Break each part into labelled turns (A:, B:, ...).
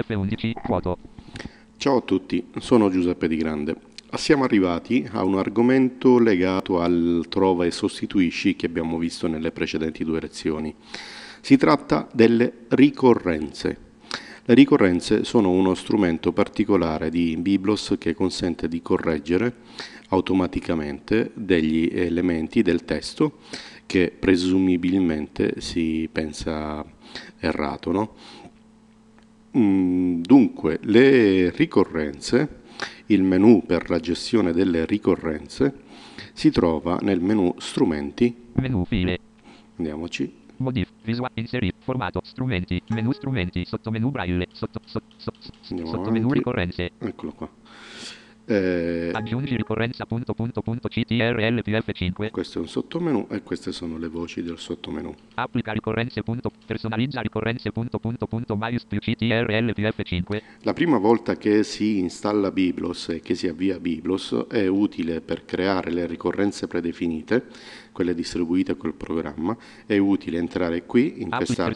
A: F11, foto.
B: Ciao a tutti, sono Giuseppe Di Grande. Siamo arrivati a un argomento legato al trova e sostituisci che abbiamo visto nelle precedenti due lezioni. Si tratta delle ricorrenze. Le ricorrenze sono uno strumento particolare di Biblos che consente di correggere automaticamente degli elementi del testo che presumibilmente si pensa errato. No? Mm, dunque, le ricorrenze, il menu per la gestione delle ricorrenze, si trova nel menu strumenti. Menu file. Andiamoci.
A: Modif, visual, inseri, formato, strumenti, menu strumenti, sottomenu braille, sotto, sotto, sotto, sottomenu ricorrenze. Eccolo qua. Eh, Aggiungi ricorrenza punto punto punto CTRL 5
B: Questo è un sottomenu e queste sono le voci del sottomenu.
A: Applica ricorrenze punto, personalizza ricorrenze punto punto punto maius più CTRL 5
B: La prima volta che si installa Biblos e che si avvia Biblos è utile per creare le ricorrenze predefinite, quelle distribuite col programma, è utile entrare qui in, questa,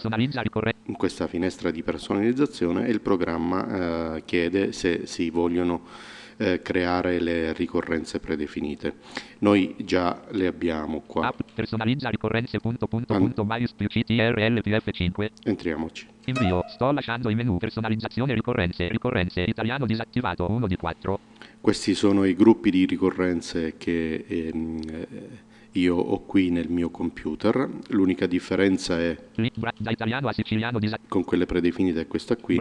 B: in questa, finestra di personalizzazione e il programma eh, chiede se si vogliono eh, creare le ricorrenze predefinite. Noi già le abbiamo qua. App
A: personalizza ricorrenze punto punto An- punto mai espliciti RLPF5. Entriamoci. Invio, sto lasciando il menu personalizzazione ricorrenze, ricorrenze italiano disattivato 1 di 4.
B: Questi sono i gruppi di ricorrenze che ehm, eh, io ho qui nel mio computer. L'unica differenza è con quelle predefinite è questa qui.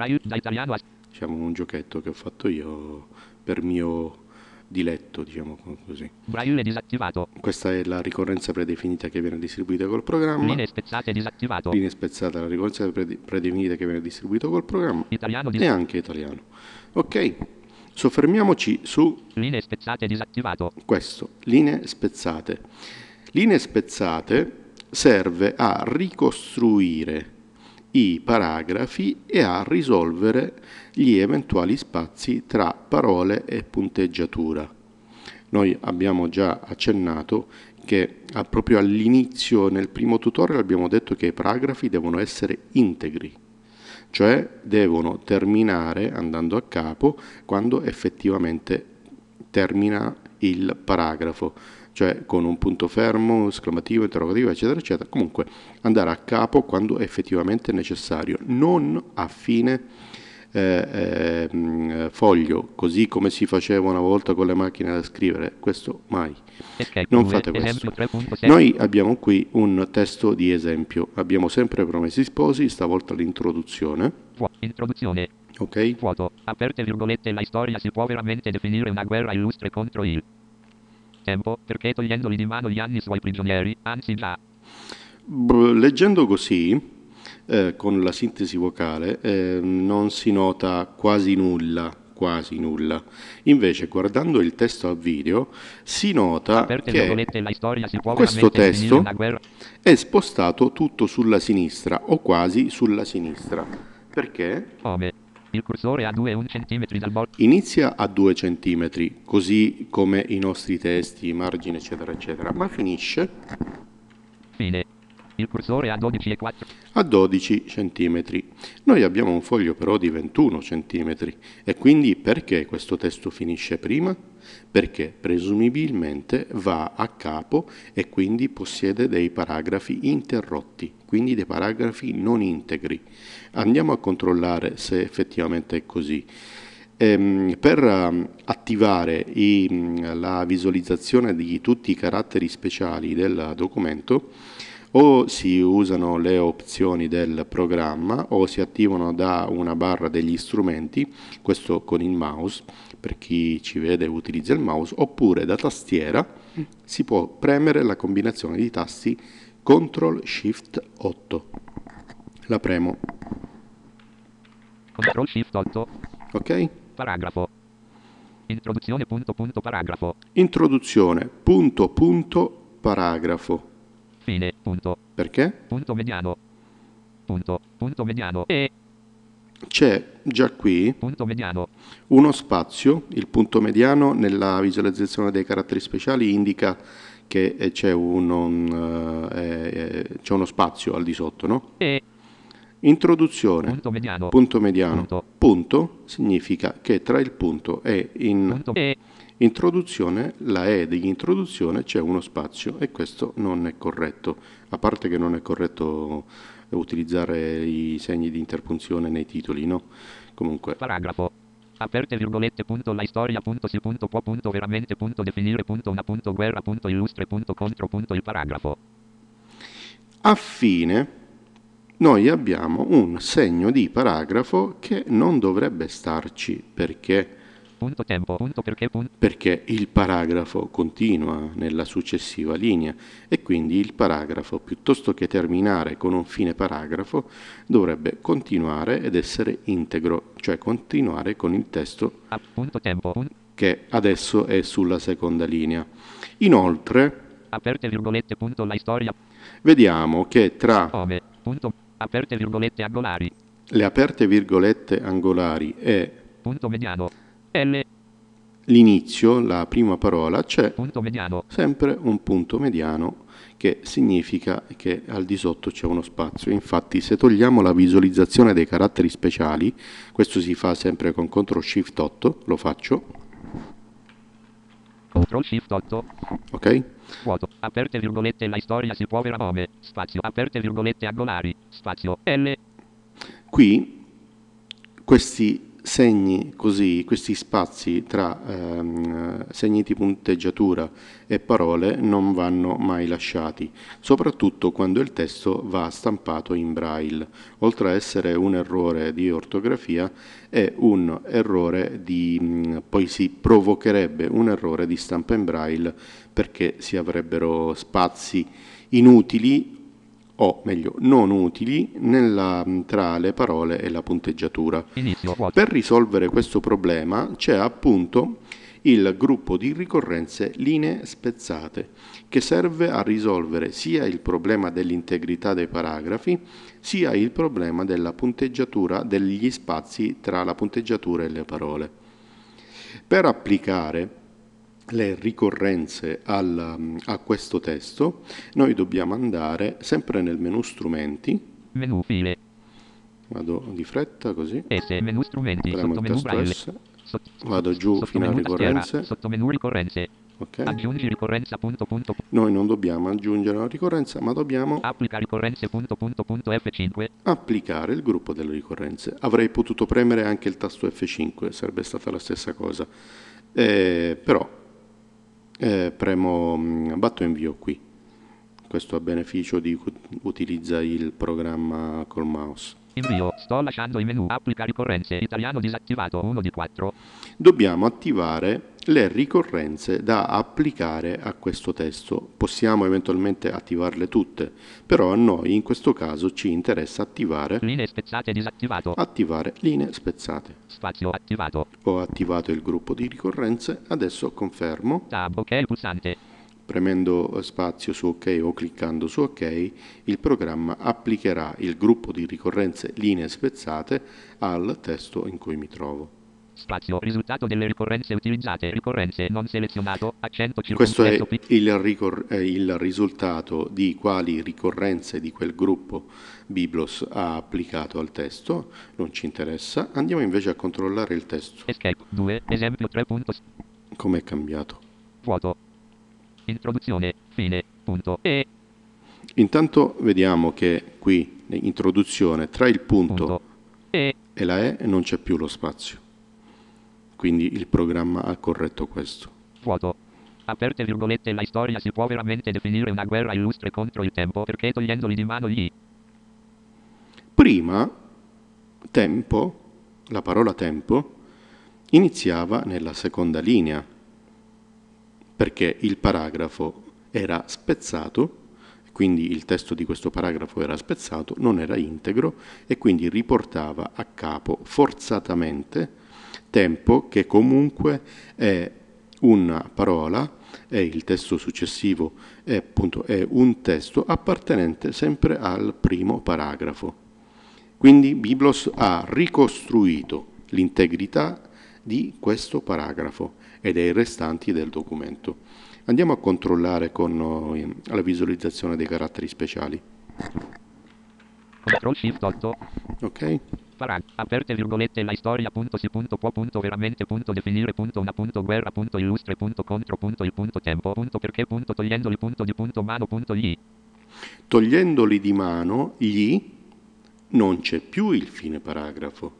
B: Diciamo un giochetto che ho fatto io per mio diletto, diciamo così. Braille disattivato. Questa è la ricorrenza predefinita che viene distribuita col programma. Linee spezzate disattivato. Linee spezzate, la ricorrenza predefinita che viene distribuita col programma. Italiano dis- e anche italiano. Ok. Soffermiamoci su linee spezzate disattivato. Questo, linee spezzate. Linee spezzate serve a ricostruire i paragrafi e a risolvere gli eventuali spazi tra parole e punteggiatura. Noi abbiamo già accennato che proprio all'inizio, nel primo tutorial, abbiamo detto che i paragrafi devono essere integri, cioè devono terminare andando a capo quando effettivamente termina il paragrafo cioè con un punto fermo, esclamativo, interrogativo, eccetera, eccetera. Comunque andare a capo quando effettivamente è necessario, non a fine eh, eh, foglio, così come si faceva una volta con le macchine da scrivere, questo mai. Non fate questo. Noi abbiamo qui un testo di esempio, abbiamo sempre promessi sposi, stavolta l'introduzione. Introduzione. Ok. Vuoto.
A: Aperte virgolette, la storia si può veramente definire una guerra illustre contro il tempo, perché togliendoli di mano gli anni suoi prigionieri, anzi già.
B: Br- leggendo così, eh, con la sintesi vocale, eh, non si nota quasi nulla quasi nulla. Invece, guardando il testo a video, si nota Aperte che si questo testo è spostato tutto sulla sinistra o quasi sulla sinistra. Perché? Come?
A: Il cursore a 2 cm dal bordo.
B: Inizia a 2 cm, così come i nostri testi, i margini, eccetera, eccetera, ma finisce. Fine. Il
A: cursore a 12
B: A 12 cm. Noi abbiamo un foglio però di 21 cm e quindi perché questo testo finisce prima? Perché presumibilmente va a capo e quindi possiede dei paragrafi interrotti, quindi dei paragrafi non integri. Andiamo a controllare se effettivamente è così ehm, per ehm, attivare i, la visualizzazione di tutti i caratteri speciali del documento o si usano le opzioni del programma o si attivano da una barra degli strumenti, questo con il mouse, per chi ci vede utilizza il mouse, oppure da tastiera mm. si può premere la combinazione di tasti CTRL SHIFT 8. La premo. CTRL SHIFT
A: 8. Ok? Paragrafo. Introduzione punto punto paragrafo.
B: Introduzione punto punto paragrafo. Fine. Punto. Perché? Punto mediano. Punto. Punto mediano. E. C'è già qui uno spazio, il punto mediano nella visualizzazione dei caratteri speciali indica che eh, c'è uno, um, eh, eh, c'è uno spazio al di sotto, no? E. Introduzione. Punto mediano. Punto, mediano. Punto. punto significa che tra il punto e in punto e Introduzione, la E di introduzione c'è uno spazio e questo non è corretto, a parte che non è corretto utilizzare i segni di interpunzione nei titoli, no? Comunque. Paragrafo.
A: Aperte virgolette punto la storia punto si punto può punto veramente punto definire punto una punto guerra punto illustre punto contro punto il paragrafo.
B: A fine noi abbiamo un segno di paragrafo che non dovrebbe starci perché Punto tempo, punto perché, punto... perché il paragrafo continua nella successiva linea e quindi il paragrafo, piuttosto che terminare con un fine paragrafo, dovrebbe continuare ed essere integro, cioè continuare con il testo ah, punto tempo, punto... che adesso è sulla seconda linea. Inoltre,
A: aperte virgolette, punto la
B: storia. vediamo che tra... Ove, punto,
A: aperte virgolette angolari.
B: Le aperte virgolette angolari e... Punto mediano l. L'inizio, la prima parola, c'è sempre un punto mediano che significa che al di sotto c'è uno spazio. Infatti se togliamo la visualizzazione dei caratteri speciali, questo si fa sempre con CTRL SHIFT 8, lo faccio.
A: CTRL SHIFT 8. Ok? Vuoto, aperte virgolette, la storia si può veramente, spazio, aperte virgolette angolari, spazio, L.
B: Qui questi segni così questi spazi tra ehm, segni di punteggiatura e parole non vanno mai lasciati, soprattutto quando il testo va stampato in braille. Oltre a essere un errore di ortografia, è un errore di poi si provocherebbe un errore di stampa in braille perché si avrebbero spazi inutili o meglio non utili nella, mm, tra le parole e la punteggiatura. per risolvere questo problema c'è appunto il gruppo di ricorrenze linee spezzate, che serve a risolvere sia il problema dell'integrità dei paragrafi, sia il problema della punteggiatura degli spazi tra la punteggiatura e le parole. Per applicare le ricorrenze al, a questo testo, noi dobbiamo andare sempre nel menu strumenti. Menu file. Vado di fretta così. S, menu strumenti, sottomenu braille. S. Vado giù fino a ricorrenze. Sottomenu ricorrenze. Okay. Aggiungi ricorrenza punto punto. Noi non dobbiamo aggiungere una ricorrenza, ma dobbiamo applica ricorrenze punto punto punto F5. applicare il gruppo delle ricorrenze. Avrei potuto premere anche il tasto F5, sarebbe stata la stessa cosa. Eh, però eh, premo mm, batto invio qui questo a beneficio di chi utilizza il programma col mouse invio sto lasciando il menu applica ricorrenze italiano disattivato 1 di 4 dobbiamo attivare le ricorrenze da applicare a questo testo. Possiamo eventualmente attivarle tutte, però a noi in questo caso ci interessa attivare
A: linee spezzate disattivato.
B: Attivare linee spezzate. Spazio attivato. Ho attivato il gruppo di ricorrenze, adesso confermo. Tab, ok, pulsante. Premendo spazio su OK o cliccando su OK, il programma applicherà il gruppo di ricorrenze linee spezzate al testo in cui mi trovo. Spazio. Risultato
A: delle ricorrenze utilizzate. Ricorrenze non selezionato. Accento Questo è
B: il, ricor- è il risultato di quali ricorrenze di quel gruppo Biblos ha applicato al testo. Non ci interessa. Andiamo invece a controllare il testo. Escape 2. Esempio 3. Com'è cambiato? Vuoto. Introduzione. Fine. Punto. E. Intanto vediamo che qui, introduzione, tra il punto, punto. e e la E non c'è più lo spazio. Quindi il programma ha corretto questo. Foto.
A: Aperte virgolette la storia si può veramente definire una guerra illustre contro il tempo perché togliendoli di mano
B: gli... Prima, tempo, la parola tempo, iniziava nella seconda linea perché il paragrafo era spezzato, quindi il testo di questo paragrafo era spezzato, non era integro e quindi riportava a capo forzatamente tempo che comunque è una parola e il testo successivo è, appunto, è un testo appartenente sempre al primo paragrafo. Quindi Biblos ha ricostruito l'integrità di questo paragrafo e dei restanti del documento. Andiamo a controllare con la visualizzazione dei caratteri speciali.
A: Control Shift 8. Ok. Paran, aperte virgolette la storia punto si punto può punto veramente punto definire punto una punto guerra punto illustre punto contro punto il punto tempo punto perché punto togliendoli punto di punto mano punto gli.
B: Togliendoli di mano gli non c'è più il fine paragrafo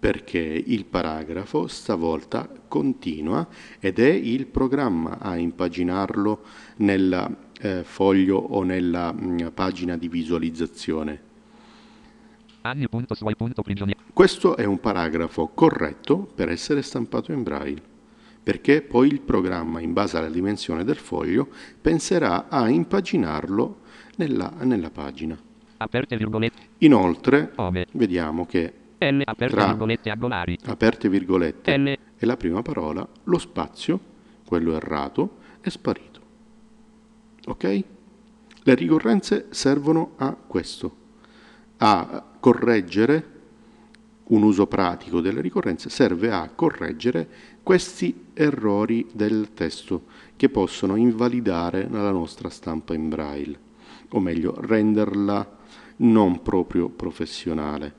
B: perché il paragrafo stavolta continua ed è il programma a impaginarlo nel eh, foglio o nella mh, mm, pagina di visualizzazione. Questo è un paragrafo corretto per essere stampato in braille, perché poi il programma, in base alla dimensione del foglio, penserà a impaginarlo nella, nella pagina. Inoltre, vediamo che
A: aperte tra
B: virgolette angolari. aperte virgolette e la prima parola, lo spazio, quello errato, è sparito. Ok? Le ricorrenze servono a questo, a correggere, un uso pratico delle ricorrenze serve a correggere questi errori del testo che possono invalidare la nostra stampa in braille, o meglio renderla non proprio professionale.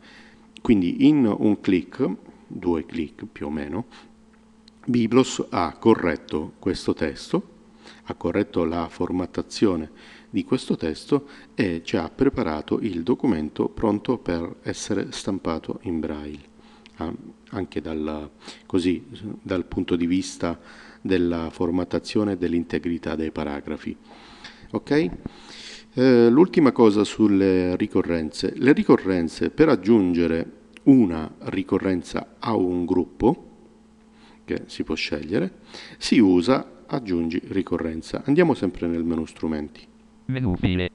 B: Quindi in un clic, due clic più o meno, Biblos ha corretto questo testo, ha corretto la formattazione di questo testo e ci ha preparato il documento pronto per essere stampato in braille. anche dal, così, dal punto di vista della formattazione e dell'integrità dei paragrafi. Okay? Eh, l'ultima cosa sulle ricorrenze. Le ricorrenze, per aggiungere una ricorrenza a un gruppo, che si può scegliere, si usa aggiungi ricorrenza. Andiamo sempre nel menu strumenti.
A: Menu file.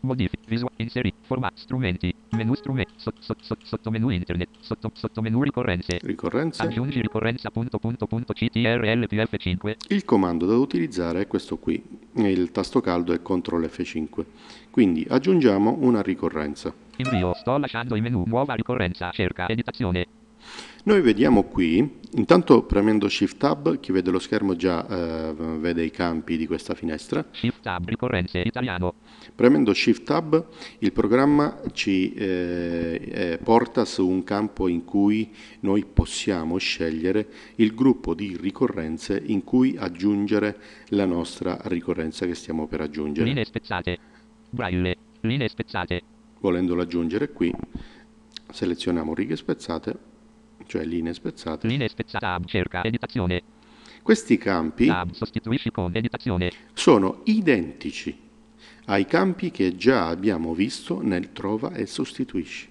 A: Modifica. Visual. Inseri. Forma. Strumenti. Menu strumenti. Sotto so, so, sottomenu internet. Sotto menu ricorrenze. Ricorrenze. Aggiungi ricorrenza punto punto punto CTRL più F5.
B: Il comando da utilizzare è questo qui. Il tasto caldo è CTRL F5. Quindi aggiungiamo una ricorrenza. Invio.
A: Sto lasciando il menu. Nuova ricorrenza. Cerca. Editazione.
B: Noi vediamo qui, intanto premendo Shift Tab, chi vede lo schermo già eh, vede i campi di questa finestra.
A: Shift Tab, ricorrenze, italiano.
B: Premendo Shift Tab il programma ci eh, eh, porta su un campo in cui noi possiamo scegliere il gruppo di ricorrenze in cui aggiungere la nostra ricorrenza che stiamo per aggiungere. Linee spezzate, braille, linee spezzate. Volendolo aggiungere qui, selezioniamo righe spezzate cioè linee spezzate. Linee spezzate, tab, cerca, editazione. Questi campi tab, con, editazione. sono identici ai campi che già abbiamo visto nel trova e sostituisci.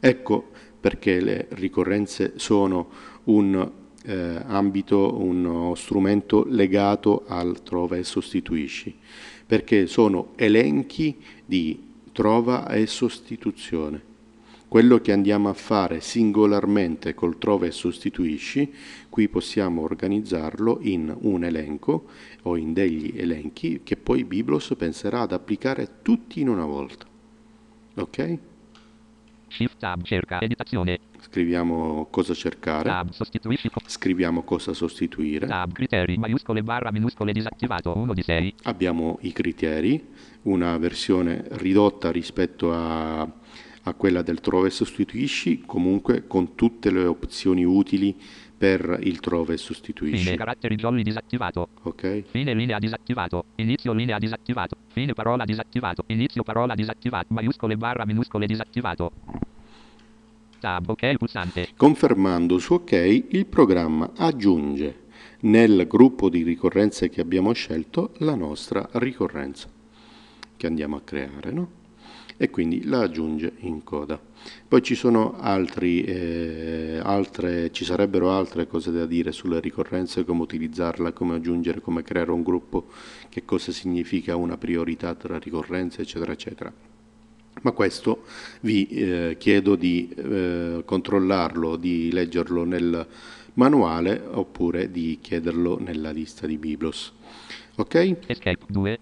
B: Ecco perché le ricorrenze sono un eh, ambito, uno strumento legato al trova e sostituisci, perché sono elenchi di trova e sostituzione quello che andiamo a fare singolarmente col trova e sostituisci, qui possiamo organizzarlo in un elenco o in degli elenchi che poi Biblos penserà ad applicare tutti in una volta. Ok? Shift tab cerca editazione. Scriviamo cosa cercare. Tab sostituisci. Scriviamo cosa sostituire. Tab criteri maiuscole barra minuscole disattivato 1 di 6. Abbiamo i criteri, una versione ridotta rispetto a a quella del trove sostituisci comunque con tutte le opzioni utili per il trove sostituisci. Fine caratteri
A: jolly disattivato. Ok. Fine linea disattivato. Inizio linea disattivato. Fine parola disattivato. Inizio parola disattivato. Maiuscole barra minuscole disattivato. Tab ok pulsante.
B: Confermando su ok il programma aggiunge nel gruppo di ricorrenze che abbiamo scelto la nostra ricorrenza che andiamo a creare, no? e quindi la aggiunge in coda. Poi ci, altri, eh, altre, ci sarebbero altre cose da dire sulle ricorrenze, come utilizzarla, come aggiungere, come creare un gruppo, che cosa significa una priorità tra ricorrenze, eccetera, eccetera. Ma questo vi eh, chiedo di eh, controllarlo, di leggerlo nel manuale oppure di chiederlo nella lista di Biblos. Ok? Escape 2.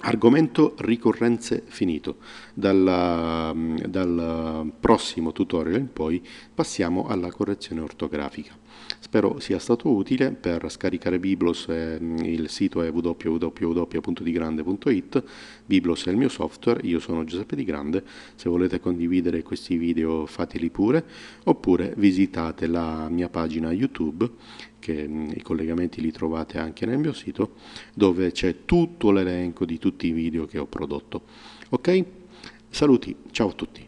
B: Argomento ricorrenze finito. Dalla, mm, dal prossimo tutorial in poi passiamo alla correzione ortografica. Spero sia stato utile per scaricare Biblos, eh, il sito è www.digrande.it, Biblos è il mio software, io sono Giuseppe Di Grande, se volete condividere questi video fateli pure, oppure visitate la mia pagina YouTube che i collegamenti li trovate anche nel mio sito, dove c'è tutto l'elenco di tutti i video che ho prodotto. Ok? Saluti, ciao a tutti.